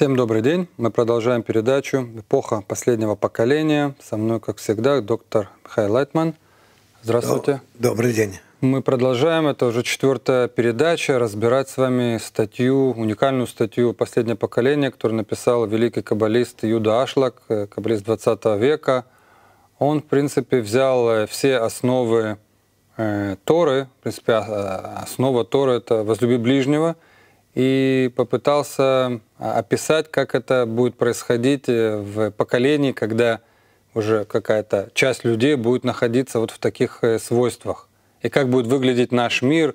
Всем добрый день. Мы продолжаем передачу «Эпоха последнего поколения». Со мной, как всегда, доктор Михаил Лайтман. Здравствуйте. Добрый день. Мы продолжаем. Это уже четвертая передача. Разбирать с вами статью, уникальную статью «Последнее поколение», которую написал великий каббалист Юда Ашлак, э, каббалист 20 века. Он, в принципе, взял э, все основы э, Торы. В принципе, а, а, основа Торы – это «возлюби ближнего», и попытался а, описать, как это будет происходить э, в поколении, когда уже какая-то часть людей будет находиться вот в таких э, свойствах. И как будет выглядеть наш мир,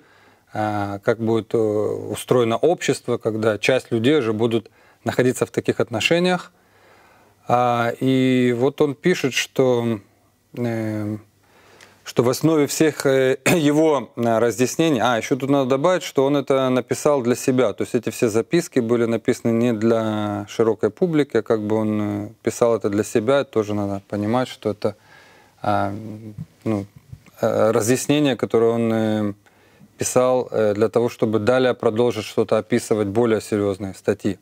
а, как будет э, устроено общество, когда часть людей же будут находиться в таких отношениях. А, и вот он пишет, что что в основе всех э, его э, разъяснений, а еще тут надо добавить, что он это написал для себя, то есть эти все записки были написаны не для широкой публики, а как бы он э, писал это для себя, тоже надо понимать, что это а, ну, разъяснение, которое он писал для того, чтобы далее продолжить что-то описывать, более серьезные статьи.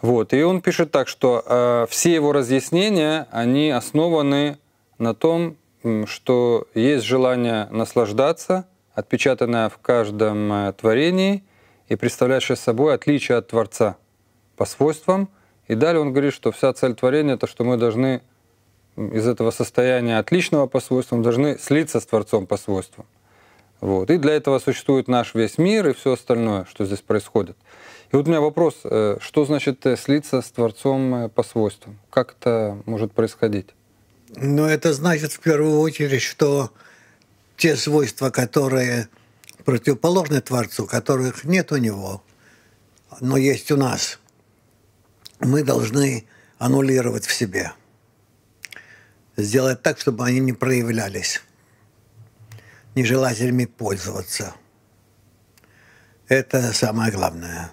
Вот. И он пишет так, что э, все его разъяснения, они основаны на том, что есть желание наслаждаться, отпечатанное в каждом э, творении и представляющее собой отличие от Творца по свойствам. И далее он говорит, что вся цель творения — это что мы должны из этого состояния отличного по свойствам должны слиться с Творцом по свойствам. Вот. И для этого существует наш весь мир и все остальное, что здесь происходит. И вот у меня вопрос, э, что значит э, слиться с Творцом по свойствам? Как это может происходить? Но это значит в первую очередь, что те свойства, которые противоположны Творцу, которых нет у него, но есть у нас, мы должны аннулировать в себе. Сделать так, чтобы они не проявлялись, нежелателями пользоваться. Это самое главное.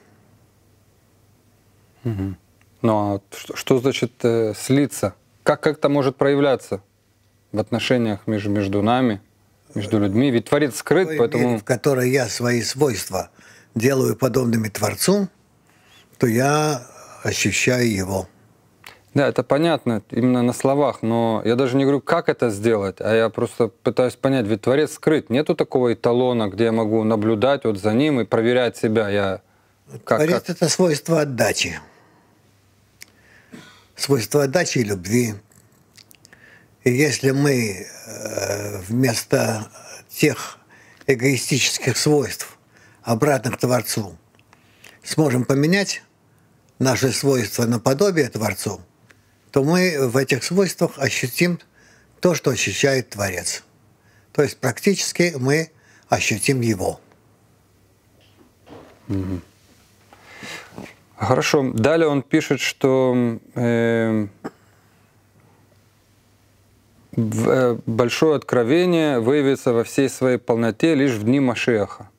Угу. Ну а что, что значит э, слиться? как это может проявляться в отношениях между, между нами, между людьми? Ведь Творец скрыт, той поэтому... Мере, в которой я свои свойства делаю подобными Творцу, то я ощущаю его. Да, это понятно, именно на словах, но я даже не говорю, как это сделать, а я просто пытаюсь понять, ведь Творец скрыт, нету такого эталона, где я могу наблюдать вот за ним и проверять себя. Я... Как, творец как... — это свойство отдачи свойство отдачи и любви. И если мы э, вместо тех эгоистических свойств, обратных к Творцу, сможем поменять наши свойства на подобие Творцу, то мы в этих свойствах ощутим то, что ощущает Творец. То есть практически мы ощутим Его. Mm-hmm. Хорошо. Далее он пишет, что э, э, большое откровение выявится во всей своей полноте лишь в дни Машеха.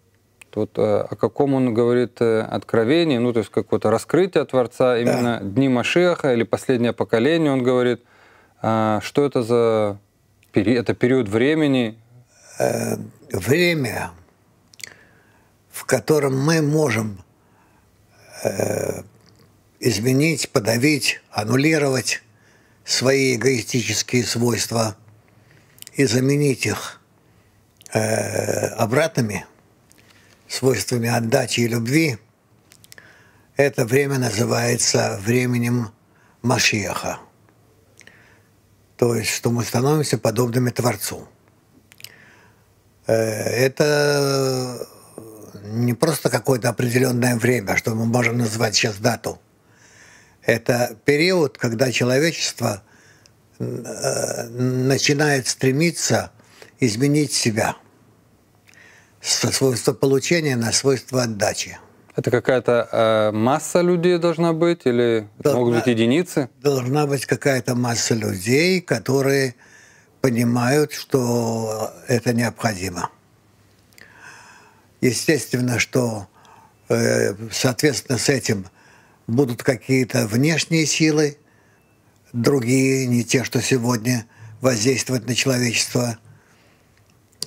Тут э, о каком он говорит э, откровении, ну, то есть какое-то раскрытие Творца, именно да. дни Машеха или последнее поколение, он говорит, а, что это за период, это период времени? Время, в котором мы можем Э, изменить, подавить, аннулировать свои эгоистические свойства и заменить их э, обратными свойствами отдачи и любви, это время называется временем Машеха. То есть, что мы становимся подобными Творцу. Э, это не просто какое-то определенное время, что мы можем назвать сейчас дату. Это период, когда человечество э, начинает стремиться изменить себя со свойства получения на свойство отдачи. Это какая-то э, масса людей должна быть или должна, могут быть единицы? Должна быть какая-то масса людей, которые понимают, что это необходимо. Естественно, что, э, соответственно, с этим будут какие-то внешние силы, другие, не те, что сегодня воздействовать на человечество,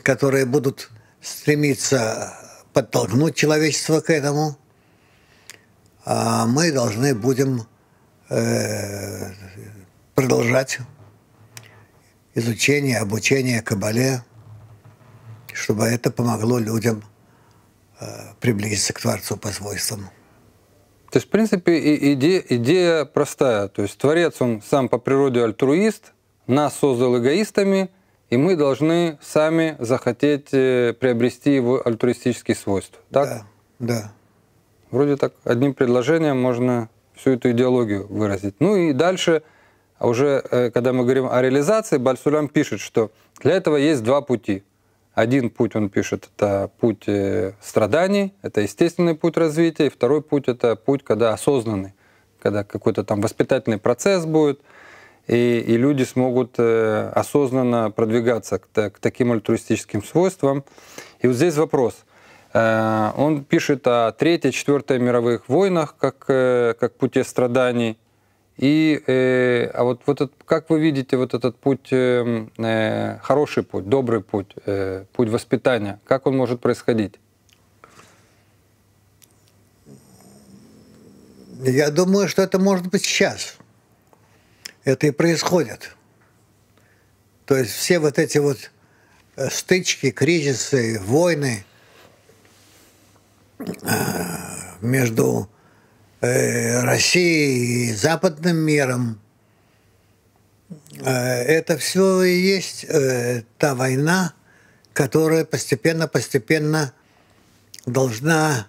которые будут стремиться подтолкнуть человечество к этому, а мы должны будем э, продолжать изучение, обучение Кабале, чтобы это помогло людям – приблизиться к Творцу по свойствам. То есть, в принципе, идея, идея простая. То есть Творец, он сам по природе альтруист, нас создал эгоистами, и мы должны сами захотеть э, приобрести его альтруистические свойства. Так? Да, да. Вроде так одним предложением можно всю эту идеологию выразить. Ну и дальше, а уже э, когда мы говорим о реализации, Бальсулям пишет, что для этого есть два пути – один путь, он пишет, это путь э, страданий, это естественный путь развития, и второй путь это путь, когда осознанный, когда какой-то там воспитательный процесс будет, и, и люди смогут э, осознанно продвигаться к, к таким альтруистическим свойствам. И вот здесь вопрос. Э, он пишет о Третьей, Четвертой мировых войнах как, как пути страданий, и э, а вот, вот этот, как вы видите вот этот путь, э, э, хороший путь, добрый путь, э, путь воспитания, как он может происходить? Я думаю, что это может быть сейчас. Это и происходит. То есть все вот эти вот э, стычки, кризисы, войны э, между Э, России и западным миром. Э, это все и есть э, та война, которая постепенно-постепенно должна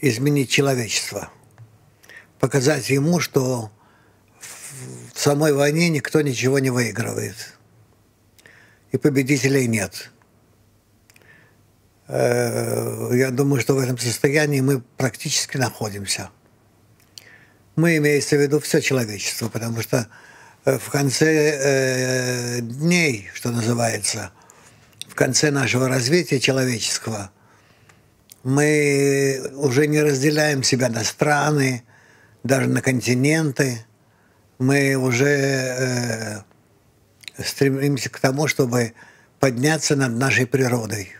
изменить человечество, показать ему, что в самой войне никто ничего не выигрывает, и победителей нет. Э, я думаю, что в этом состоянии мы практически находимся. Мы имеется в виду все человечество, потому что э, в конце э, дней, что называется, в конце нашего развития человеческого, мы уже не разделяем себя на страны, даже на континенты. Мы уже э, стремимся к тому, чтобы подняться над нашей природой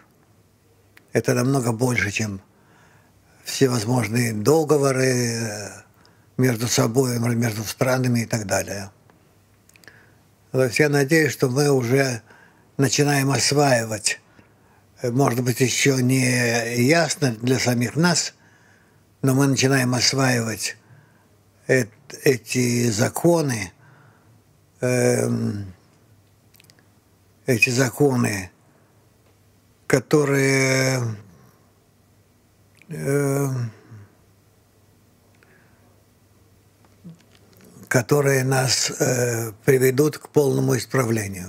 это намного больше, чем всевозможные договоры э, между собой, между странами и так далее. То есть я надеюсь, что мы уже начинаем осваивать, э, может быть, еще не ясно для самих нас, но мы начинаем осваивать э эти законы, э эти законы которые э, которые нас э, приведут к полному исправлению.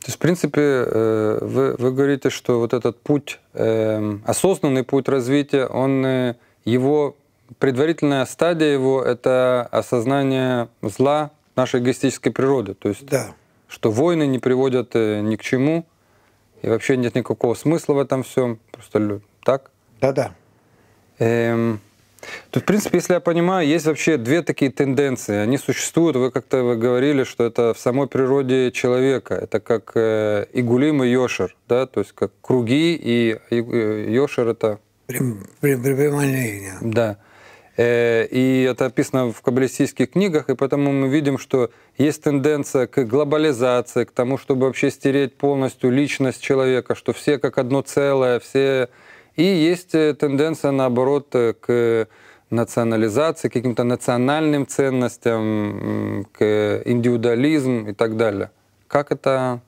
То есть, в принципе, э, вы, вы говорите, что вот этот путь, э, осознанный путь развития, он э, его предварительная стадия его – это осознание зла нашей эгоистической природы. То есть, да. что войны не приводят ни к чему, и вообще нет никакого смысла в этом всем. Просто так? Да-да. Эм, то, в принципе, если я понимаю, есть вообще две такие тенденции. Они существуют. Вы как-то вы говорили, что это в самой природе человека. Это как э, Игулим и Йошер, да? То есть как круги и, и, и э, Йошер это... Прямолинейно. Да. Э, и это описано в каббалистических книгах, и поэтому мы видим, что есть тенденция к глобализации, к тому, чтобы вообще стереть полностью личность человека, что все как одно целое, все... И есть э, тенденция, наоборот, э, к национализации, к каким-то национальным ценностям, к индивидуализм и так далее. Как это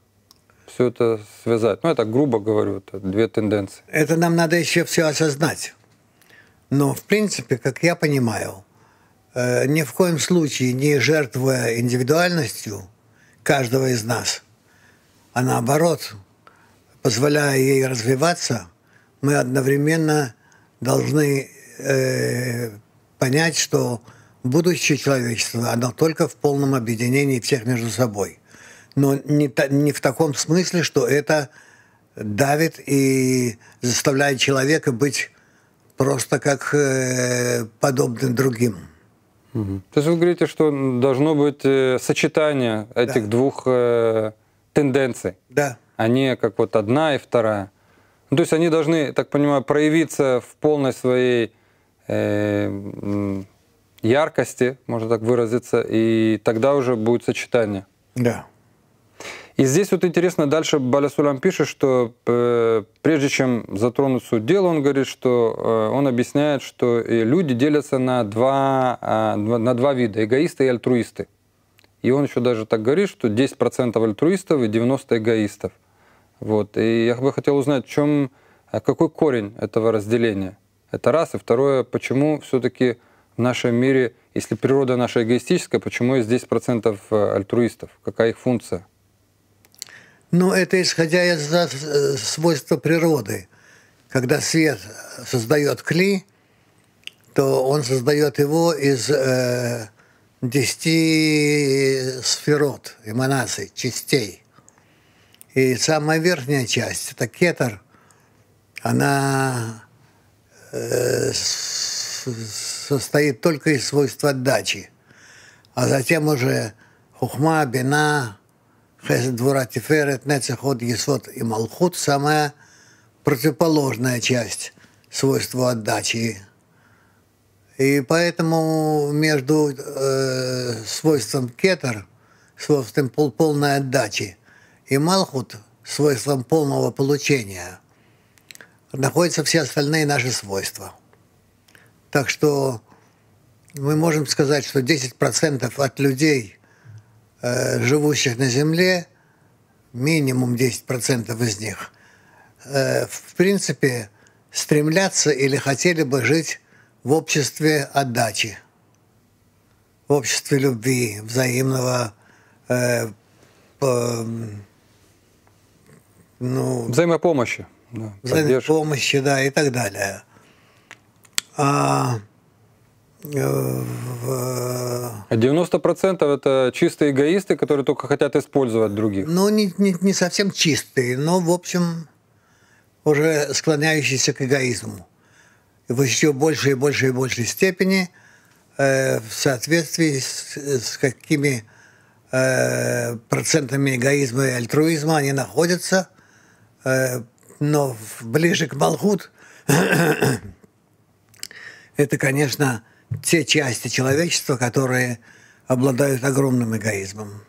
все это связать? Ну, это грубо говорю, это две тенденции. Это нам надо еще все осознать. Но, в принципе, как я понимаю, Э, ни в коем случае не жертвуя индивидуальностью каждого из нас, а наоборот, позволяя ей развиваться, мы одновременно должны э, понять, что будущее человечества, оно только в полном объединении всех между собой. Но не, не в таком смысле, что это давит и заставляет человека быть просто как э, подобным другим. Угу. То есть вы говорите, что должно быть э, сочетание этих да. двух э, тенденций. Да. А не как вот одна и вторая. Ну, то есть они должны, так понимаю, проявиться в полной своей э, яркости, можно так выразиться, и тогда уже будет сочетание. Да. И здесь вот интересно, дальше Балясулям пишет, что э, прежде чем затронуть суд дела, он говорит, что э, он объясняет, что люди делятся на два, э, на два вида, эгоисты и альтруисты. И он еще даже так говорит, что 10% альтруистов и 90% эгоистов. Вот. И я бы хотел узнать, в чем, э, какой корень этого разделения. Это раз. И второе, почему все-таки в нашем мире, если природа наша эгоистическая, почему есть 10% э, альтруистов? Какая их функция? Ну, это исходя из э, свойства природы. Когда свет создает клей, то он создает его из э, 10 сферот, эманаций, частей. И самая верхняя часть, это кетер, она э, состоит только из свойств отдачи. А затем уже хухма, бина, двора Тиферет, Нецехот, Есот и Малхут – самая противоположная часть свойства отдачи. И поэтому между э, свойством кетер, свойством пол, полной отдачи, и малхут, свойством полного получения, находятся все остальные наши свойства. Так что мы можем сказать, что 10% от людей – Э, живущих на Земле, минимум 10% из них, э, в принципе, стремлятся или хотели бы жить в обществе отдачи, в обществе любви, взаимного э, по, ну, взаимопомощи. Да, взаимопомощи, да, и так далее. А Э, в... А 90% это чистые эгоисты, которые только хотят использовать других. Ну, не, не, не совсем чистые, но, в общем, уже склоняющиеся к эгоизму. В еще большей и большей и большей степени э, в соответствии с, с какими э, процентами эгоизма и альтруизма они находятся. Э, но ближе к Малхут это, конечно, те части человечества, которые обладают огромным эгоизмом.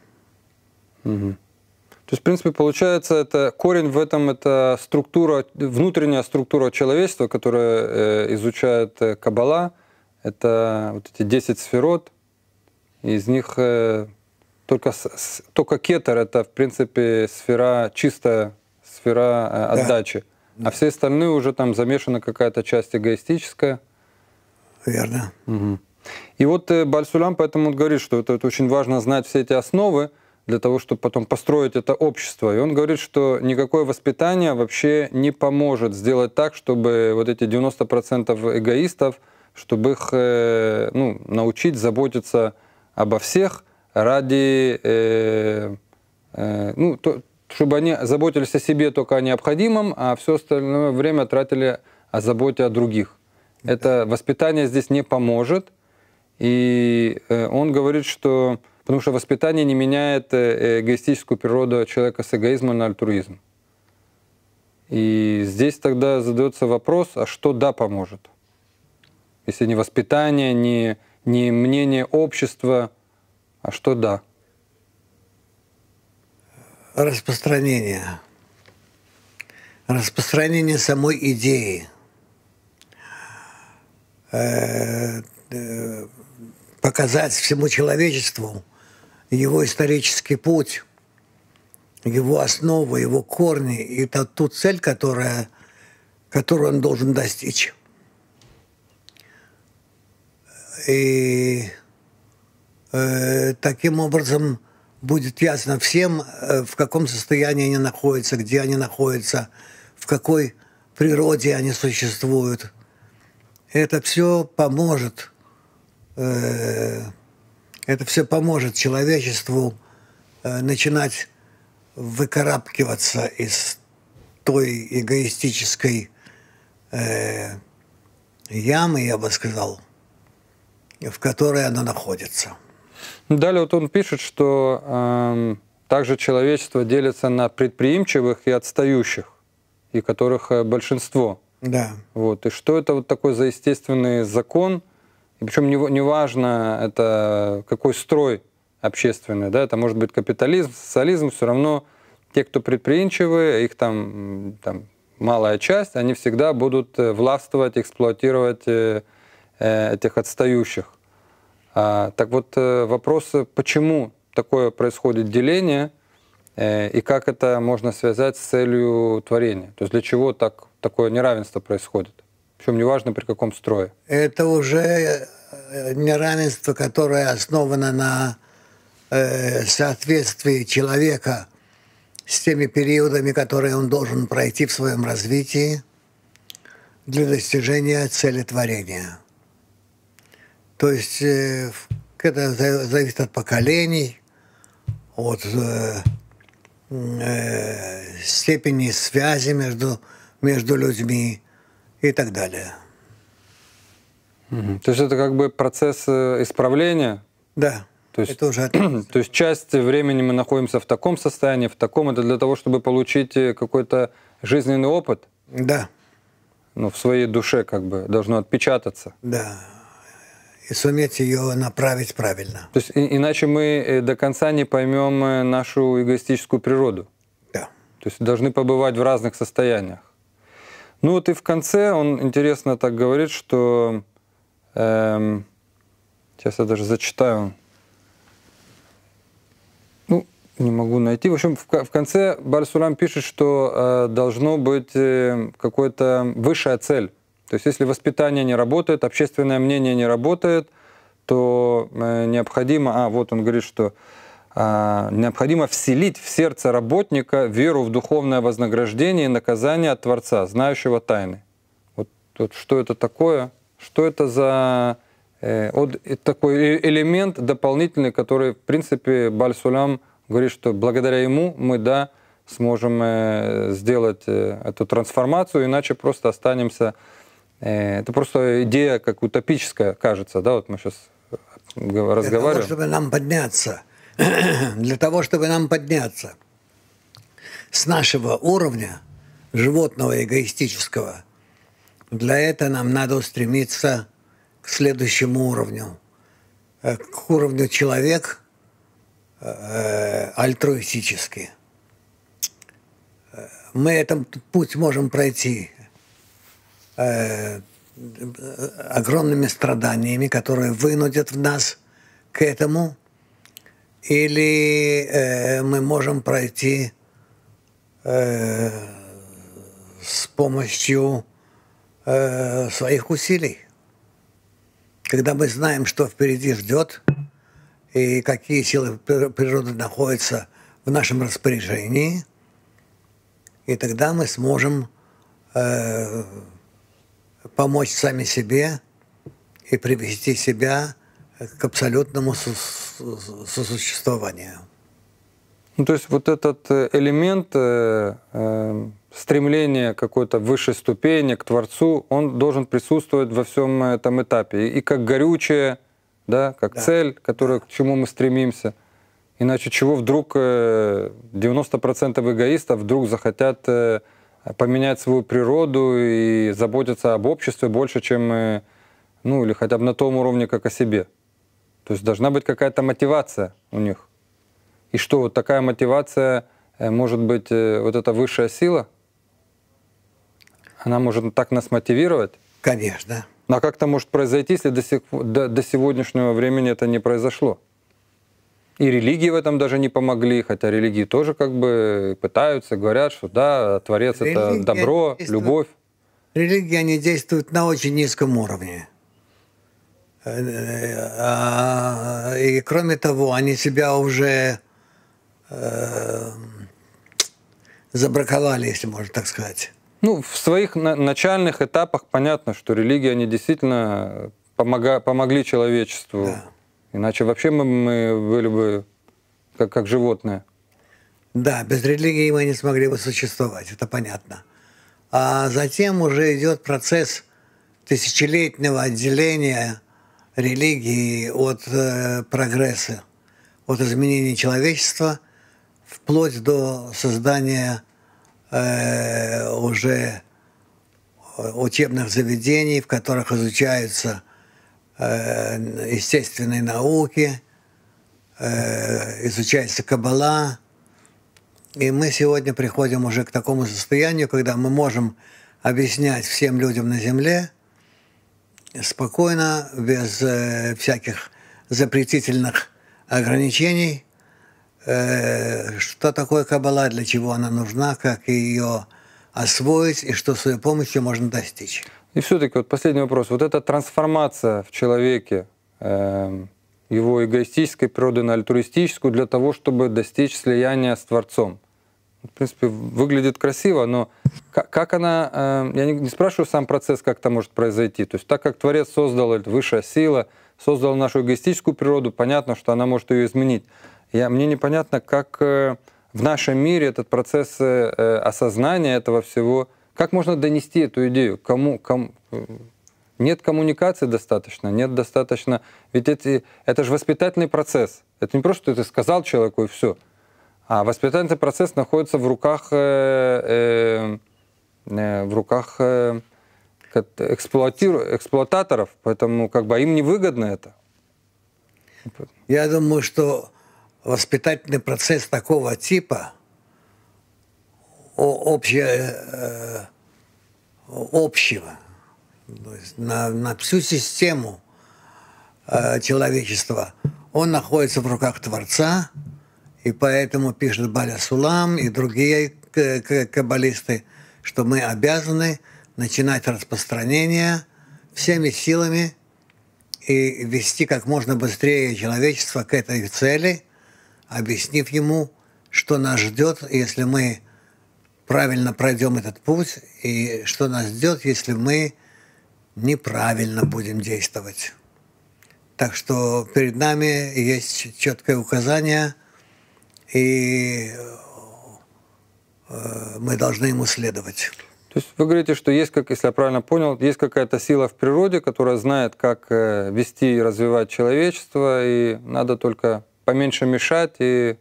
Угу. То есть, в принципе, получается, это корень в этом это структура, внутренняя структура человечества, которая э, изучает э, Каббала. Это вот эти 10 сферот. Из них э, только, с, только кетер это, в принципе, сфера чистая, сфера э, отдачи. А да. А все остальные уже там замешана какая-то часть эгоистическая. Верно. Угу. И вот э, Бальсулям поэтому говорит, что это, это очень важно знать все эти основы для того, чтобы потом построить это общество. И он говорит, что никакое воспитание вообще не поможет сделать так, чтобы вот эти 90% эгоистов, чтобы их э, ну, научить заботиться обо всех ради, э, э, ну, то, чтобы они заботились о себе только о необходимом, а все остальное время тратили о заботе о других. Это воспитание здесь не поможет. И э, он говорит, что... Потому что воспитание не меняет э, э, эгоистическую природу человека с эгоизма на альтруизм. И здесь тогда задается вопрос, а что да поможет? Если не воспитание, не, не мнение общества, а что да? Распространение. Распространение самой идеи – Э, показать всему человечеству его исторический путь, его основу, его корни и та, ту цель, которая, которую он должен достичь. И э, таким образом будет ясно всем, э, в каком состоянии они находятся, где они находятся, в какой природе они существуют – это все поможет, э, это все поможет человечеству э, начинать выкарабкиваться из той эгоистической э, ямы, я бы сказал, в которой она находится. Ну, далее вот он пишет, что э, также человечество делится на предприимчивых и отстающих, и которых э, большинство. Да. Вот. И что это вот такой за естественный закон? И причем не, не важно, это какой строй общественный, да, это может быть капитализм, социализм, все равно те, кто предприимчивые, их там, там малая часть, они всегда будут э, властвовать, эксплуатировать э, э, этих отстающих. А, так вот, э, вопрос, э, почему такое происходит деление – Э, и как это можно связать с целью творения? То есть для чего так, такое неравенство происходит? Причем неважно при каком строе. Это уже э, неравенство, которое основано на э, соответствии человека с теми периодами, которые он должен пройти в своем развитии для достижения цели творения. То есть это зависит от поколений, от э, степени связи между, между людьми и так далее. Угу. То есть это как бы процесс э, исправления? Да. То есть, это уже то есть часть времени мы находимся в таком состоянии, в таком, это для того, чтобы получить э, какой-то жизненный опыт? Да. Ну, в своей душе как бы должно отпечататься. Да и суметь ее направить правильно. То есть иначе мы э, до конца не поймем э, нашу эгоистическую природу. Да. То есть должны побывать в разных состояниях. Ну вот и в конце он интересно так говорит, что эм, сейчас я даже зачитаю. Ну, не могу найти. В общем, в, в конце Барсулам пишет, что э, должно быть э, какая-то высшая цель то есть если воспитание не работает, общественное мнение не работает, то э, необходимо, а вот он говорит, что а, необходимо вселить в сердце работника веру в духовное вознаграждение и наказание от Творца, знающего тайны. Вот, вот что это такое? Что это за э, вот, э, такой э, элемент дополнительный, который, в принципе, Бальсулям говорит, что благодаря ему мы, да, сможем э, сделать э, эту трансформацию, иначе просто останемся Э, это просто идея как утопическая, кажется, да, вот мы сейчас разговариваем. Э, для того, чтобы нам подняться, для того, чтобы нам подняться с нашего уровня животного эгоистического, для этого нам надо стремиться к следующему уровню, э, к уровню человек альтруистический. Мы этот путь можем пройти – Э, огромными страданиями, которые вынудят в нас к этому, или э, мы можем пройти э, с помощью э, своих усилий. Когда мы знаем, что впереди ждет, и какие силы природы находятся в нашем распоряжении, и тогда мы сможем э, помочь сами себе и привести себя к абсолютному сосуществованию. Ну, то есть вот этот э, элемент э, э, стремления какой-то высшей ступени к Творцу, он должен присутствовать во всем этом этапе. И, и как горючее, да, как да. цель, которая, к чему мы стремимся. Иначе чего вдруг 90% э, эгоистов вдруг захотят э, поменять свою природу и заботиться об обществе больше, чем, э, ну, или хотя бы на том уровне, как о себе. То есть должна быть какая-то мотивация у них. И что, вот такая мотивация, э, может быть, э, вот эта высшая сила, она может так нас мотивировать? Конечно. А как это может произойти, если до, сих, до, до сегодняшнего времени это не произошло? И религии в этом даже не помогли, хотя религии тоже как бы пытаются, говорят, что да, Творец религия это добро, любовь. Религии, они действуют на очень низком уровне. Э, э, а, и кроме того, они себя уже э, забраковали, если можно так сказать. Ну, в своих на- начальных этапах понятно, что религии, они действительно помога- помогли человечеству. Да Иначе вообще мы, мы были бы как, как животное. Да, без религии мы не смогли бы существовать, это понятно. А затем уже идет процесс тысячелетнего отделения религии от э, прогресса, от изменения человечества вплоть до создания э, уже э, учебных заведений, в которых изучаются Э, естественной науки, э, изучается кабала И мы сегодня приходим уже к такому состоянию, когда мы можем объяснять всем людям на Земле спокойно, без э, всяких запретительных ограничений, что такое кабала, для чего она нужна, как ее освоить и что с ее помощью можно достичь. И все-таки вот последний вопрос. Вот эта трансформация в человеке, э, его эгоистической природы на альтруистическую для того, чтобы достичь слияния с Творцом. В принципе, выглядит красиво, но как, как она... Э, я не, не спрашиваю сам процесс, как это может произойти. То есть так как Творец создал, это высшая сила, создал нашу эгоистическую природу, понятно, что она может ее изменить. Я, мне непонятно, как э, в нашем мире этот процесс э, э осознания этого всего как можно донести эту идею? Кому, кому, э, нет коммуникации достаточно, нет достаточно... Ведь эти, это же воспитательный процесс. Это не просто, что ты сказал человеку и все. А воспитательный процесс находится в руках, э, э, э в руках э, эксплуатиру, эксплуататоров, поэтому как бы им невыгодно это. Я думаю, что воспитательный процесс такого типа – общее, э, общего, то есть на, на всю систему э, человечества. Он находится в руках Творца, и поэтому пишет Баля Сулам и другие каббалисты, что мы обязаны начинать распространение всеми силами и вести как можно быстрее человечество к этой цели, объяснив ему, что нас ждет, если мы правильно пройдем этот путь и что нас ждет, если мы неправильно будем действовать. Так что перед нами есть четкое указание, и э, мы должны ему следовать. То есть вы говорите, что есть, как, если я правильно понял, есть какая-то сила в природе, которая знает, как э, вести и развивать человечество, и надо только поменьше мешать и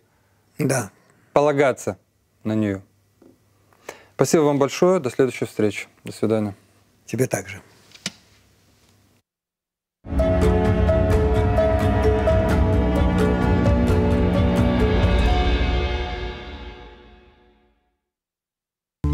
да. полагаться на нее. Спасибо вам большое. До следующей встречи. До свидания. Тебе также.